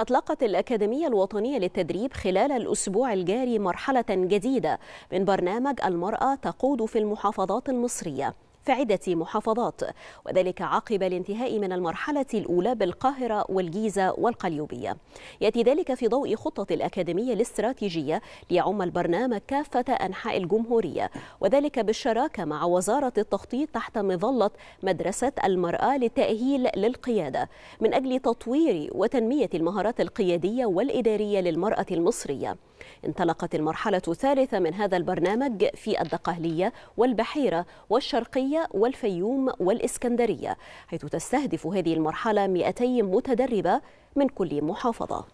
أطلقت الأكاديمية الوطنية للتدريب خلال الأسبوع الجاري مرحلة جديدة من برنامج المرأة تقود في المحافظات المصرية في عدة محافظات وذلك عقب الانتهاء من المرحلة الأولى بالقاهرة والجيزة والقليوبية يأتي ذلك في ضوء خطة الأكاديمية الاستراتيجية ليعم البرنامج كافة أنحاء الجمهورية وذلك بالشراكة مع وزارة التخطيط تحت مظلة مدرسة المرأة للتأهيل للقيادة من أجل تطوير وتنمية المهارات القيادية والإدارية للمرأة المصرية انطلقت المرحلة الثالثة من هذا البرنامج في الدقهلية والبحيرة والشرقية الشرقية والفيوم والإسكندرية حيث تستهدف هذه المرحلة 200 متدربة من كل محافظة